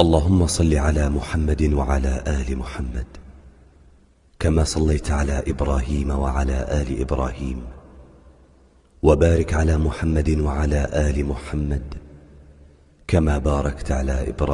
اللهم صل على محمد وعلى آل محمد كما صليت على إبراهيم وعلى آل إبراهيم وبارك على محمد وعلى آل محمد كما باركت على إبراهيم